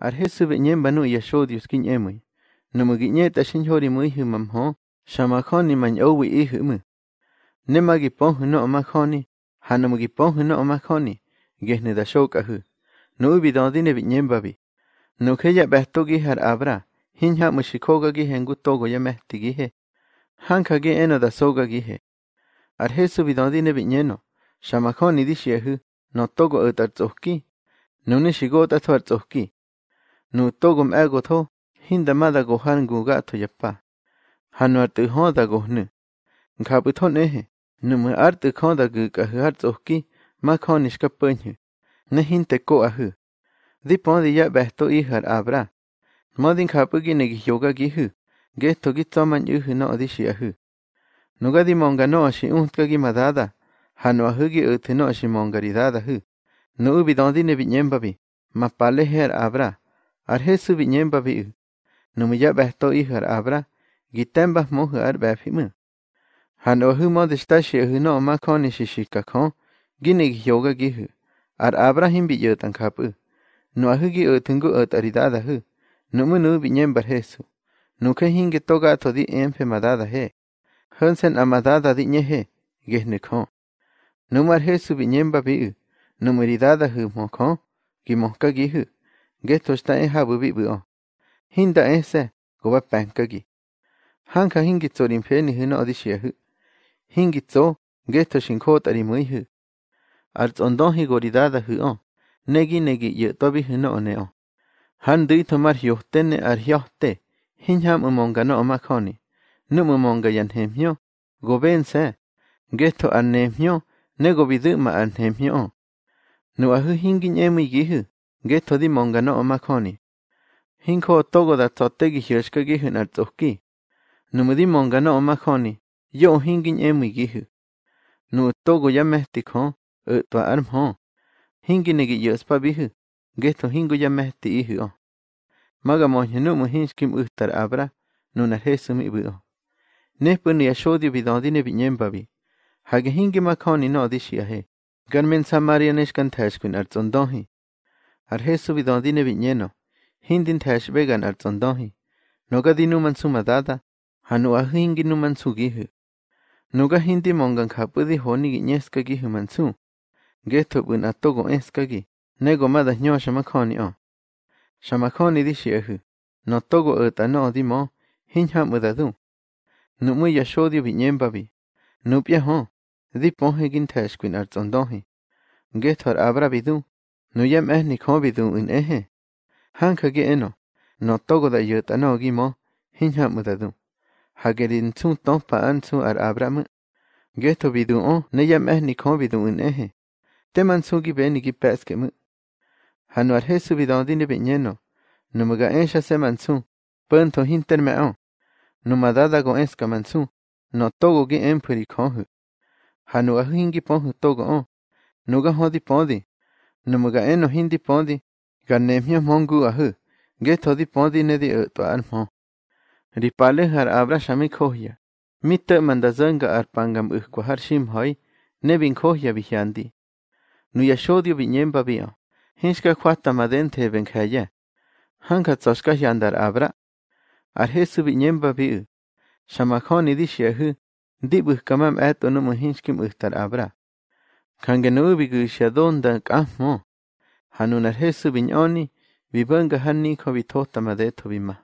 ar hesuve ñe banu yasho dios kin emui. Numu gi ñe ta shin hori mui hi mam ho, shama khoni man yowi i e hi mui. Nima gi ponhu no oma khoni, ha numu gi ponhu no oma khoni, gehne da shok ahu. Nu ubi dondine vi ñe babi. Nu keya behto gi har abra, hin ha mu shikoga gi hengu togo ya mehti gi he. Hanka gi eno da soga gi he. Ar hesuve dondine vi ñe no, shama khoni di shi ahu, no togo utar tzuhki, Nune shigota thwar tzuhki, nu nu togum ego hinda mada go go han ne ne he Nuutogomi agotjo hindama dakoja nkuka'tjayajpa, januartäjõ dakojnä, nkapytjo neje, nämya'artäjõ dakä'kajä jartsoki di nixkapä'njä, nejinteko'ajä, dipodi ya'bajto ʼijara abra, ma di ne yoga hu ge man modi nkapyäki näkijyokakijä, nkejtjoki tso'manyäjä no'dixi'ajä, nokadi monka no'oxi ʼujtkaki madada, janu'ajäki äjtä no'oxi monkaridadajä, no'äbidodine bi'nyempapi, mapaleje'ara abra ar he vi arjesu ya bi'u to i har abra gitemba mohu ar mu han o hu mo shi destashi no ma koni shishika kon ginig yoga gi hu ar abra him biyotan kapu no ahugi otungu otaridada hu numu nu biñemba jesu nuke hinge toga to di em enfe madada he hun sen hansen amadada di nye he nyehe gehne kon numar jesu biñemba bi'u numuridada hu mo mokon gimohka gihu Geto xta'en jabubi bwio. Hinda ese, goba pankagi. Hanka hingitso rinfeni hina odishiehu. Hingitso, geto shinkota rimuihu. Arzondonji goridada huo. Negi negi yotobi hina oneo. Han dui tomar yohtene arhiohte. Hinham umonga no omakoni. Num umonga yanhemio. Gobense. Geto anemio. Nego biduma anhemio. Nuahu hingin emi gihu. geto di monga no makoni hinko togo da totte gi hirshka gi hna tsoki numudi monga no makoni yo hingin emi gi nu togo ya mehtik ho twa arm ho hingin gi yospa bi geto hingo ya mehti i ho maga mo hnu mo hinskim ustar abra nuna hesum i bu nepun ya shodi bidodi ne binyemba bi hage hingi makoni no dishia he garmen samaria neshkan thashkun artsondohi ar Jesu bidon dine viñeno, hindin teash began ar tondohi, noga dinu man sumadada, hanu ahingi nu man sugihu. Noga hindi mongan kapudi honi giñeska gihu man su, geto bun atogo eskagi, nego madas nyo shamakoni o. Shamakoni di shiehu, no togo eta no dimo, hinha mudadu. Numu yashodio viñembabi, nupia ho, di ponhe gin teash quin ar tondohi. Getor abra bidu, no es ni kobidu un eje. Hanka geno. No togo da yo gimo. Hinja mudadu. Hagerin tsu topa pa ar abram. Geto bidu o. no es ni kobidu un eje. Teman tsu gi Hanuar mu. Hanu ar hesu bidon no me se mansu. Panto hinter me eska mansu. No togo gi empuri konhu. Hanu togo o. ga hodi podi. ne di almo. har Abra shami Mitte arpangam Nomyka'éngo hindipóndi kanémio ne bin dipóndi nedi'ä'to'a mjo ripaläjar abrahxamikjoya mitä'mandazänhka hinska syimjai nebinhkjoya bijyandi noyasyodyo bi'nyenpabä jinhxkajkuajtamadäntje benhjaya jankatsoxkajyandar abra' arjäsä bi'nyenpabä xamajoni dici'äjä ndibäjkamam ʼä't'onomo jinhxkimä'äjtar abra' Kanganubigu shadonda kamo. Hanunarhesu biñoni. Vibanga hanni kobitota madeto bima.